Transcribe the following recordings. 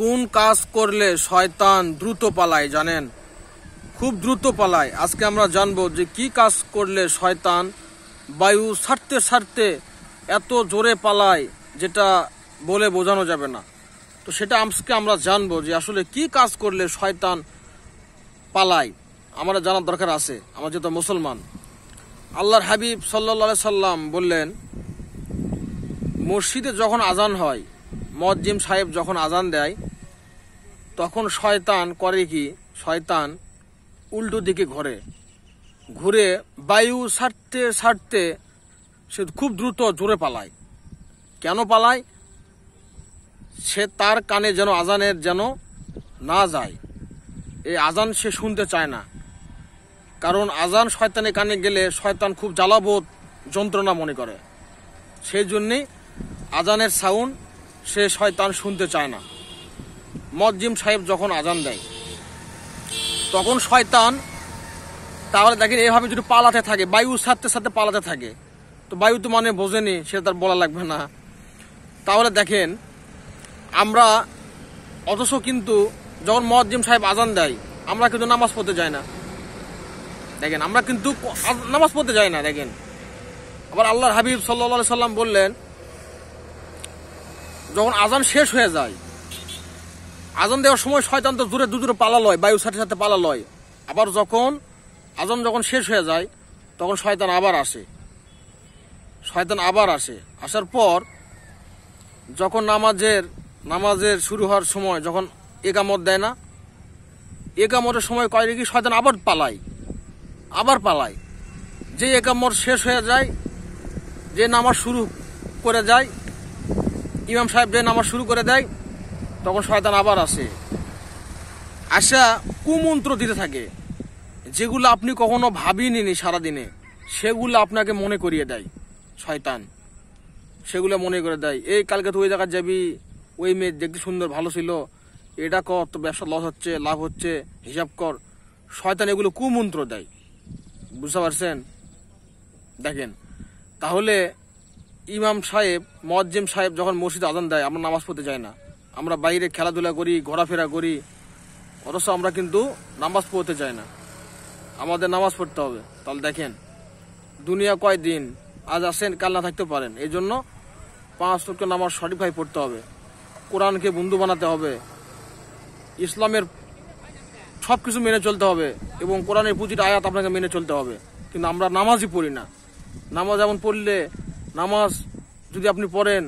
কোন কাজ করলে শয়তান দ্রুত পালায় জানেন খুব দ্রুত পালায় আজকে আমরা জানবো যে কি কাজ করলে শয়তান বায়ু ছাড়তে ছাড়তে এত জোরে পালায় যেটা বলে বোঝানো যাবে না তো সেটা আজকে আমরা জানবো যে আসলে কি কাজ করলে শয়তান পালায় আমার জানার দরকার আছে আমার যেহেতু মুসলমান আল্লাহর হাবিব সাল্লা সাল্লাম বললেন মসজিদে যখন আজান হয় মজ্জিম সাহেব যখন আজান দেয় তখন শয়তান করে কি শয়তান উল্টো দিকে ঘরে ঘুরে বায়ু ছাড়তে সারতে সে খুব দ্রুত জোরে পালায় কেন পালায় সে তার কানে যেন আজানের যেন না যায় এই আজান সে শুনতে চায় না কারণ আজান শয়তানের কানে গেলে শয়তান খুব জ্বালাবোধ যন্ত্রণা মনে করে সেই জন্যে আজানের সাউন্ড সে শয়তান শুনতে চায় না মজ্জিম সাহেব যখন আজান দেয় তখন শয়তান তাহলে দেখেন এভাবে যদি পালাতে থাকে বায়ু সাথে সাথে পালাতে থাকে তো বায়ু তো মানে বোঝেনি সেটা তার বলা লাগবে না তাহলে দেখেন আমরা অথচ কিন্তু যখন মজ্জিম সাহেব আজান দেয় আমরা কিন্তু নামাজ পড়তে যাই না দেখেন আমরা কিন্তু নামাজ পড়তে যাই না দেখেন আবার আল্লাহর হাবিব সাল্লা সাল্লাম বললেন যখন আজান শেষ হয়ে যায় আজান দেওয়ার সময় শয়তান তো দূরে দুদূরে পালা লয় বায়ু সাথে সাথে পালা লয় আবার যখন আজান যখন শেষ হয়ে যায় তখন শয়তান আবার আসে শয়তান আবার আসে আসার পর যখন নামাজের নামাজের শুরু হওয়ার সময় যখন একামত দেয় না একামতের সময় কয় রেখে শয়তান আবার পালায় আবার পালায় যে একামত শেষ হয়ে যায় যে নামাজ শুরু করে যায় ইমাম সাহেব যে নামাজ শুরু করে দেয় তখন শয়তান আবার আসে আসা কুমন্ত্র দিতে থাকে যেগুলো আপনি কখনো ভাবিনি সারাদিনে সেগুলো আপনাকে মনে করিয়ে দেয় শয়তান সেগুলো মনে করে দেয় এই কালকে তুই ওই জায়গায় যাবি ওই মেয়ে দেখতে সুন্দর ভালো ছিল এটা কর তো ব্যবসা লস হচ্ছে লাভ হচ্ছে হিসাব কর শয়তান এগুলো কুমন্ত্র দেয় বুঝতে পারছেন দেখেন তাহলে ইমাম সাহেব মজ্জেম সাহেব যখন মসজিদ আদান দেয় আমরা নামাজ পড়তে যাই না আমরা বাইরে খেলাধুলা করি ঘোরাফেরা করি অথচ আমরা কিন্তু নামাজ পড়তে চাই না আমাদের নামাজ পড়তে হবে তাহলে দেখেন দুনিয়া কয় দিন আজ আসেন কাল না থাকতে পারেন এই জন্য পাঁচ লক্ষ নামাজ সঠিকভাবে পড়তে হবে কোরআনকে বন্ধু বানাতে হবে ইসলামের সব কিছু মেনে চলতে হবে এবং কোরআনের পুঁজির আয়াত আপনাকে মেনে চলতে হবে কিন্তু আমরা নামাজই পড়ি না নামাজ এমন পড়লে নামাজ যদি আপনি পড়েন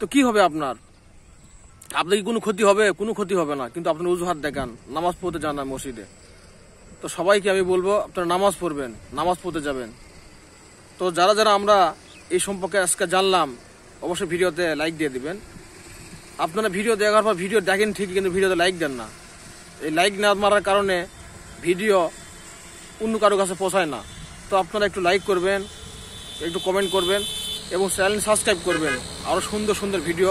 তো কি হবে আপনার আপনাকে কোনো ক্ষতি হবে কোনো ক্ষতি হবে না কিন্তু আপনার অজুহাত দেখান নামাজ পড়তে যান না মসজিদে তো সবাইকে আমি বলবো আপনারা নামাজ পড়বেন নামাজ পড়তে যাবেন তো যারা যারা আমরা এই সম্পর্কে আজকে জানলাম অবশ্যই ভিডিওতে লাইক দিয়ে দিবেন আপনারা ভিডিও দেখার পর ভিডিও দেখেন ঠিকই কিন্তু ভিডিওতে লাইক দেন না এই লাইক না মারার কারণে ভিডিও অন্য কারো কাছে পোষায় না তো আপনারা একটু লাইক করবেন একটু কমেন্ট করবেন এবং চ্যানেল সাবস্ক্রাইব করবেন আরও সুন্দর সুন্দর ভিডিও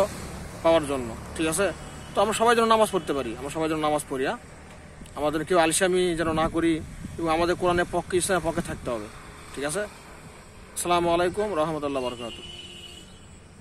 পাওয়ার জন্য ঠিক আছে তো আমরা সবাই যেন নামাজ পড়তে পারি আমরা সবাই যেন নামাজ পড়ি হ্যাঁ? আমাদের কেউ আলিসামি যেন না করি এবং আমাদের কোরআনের পক্ষে ইসলামের পক্ষে থাকতে হবে ঠিক আছে আসসালামু আলাইকুম রহমতুল্লাহ বরকাত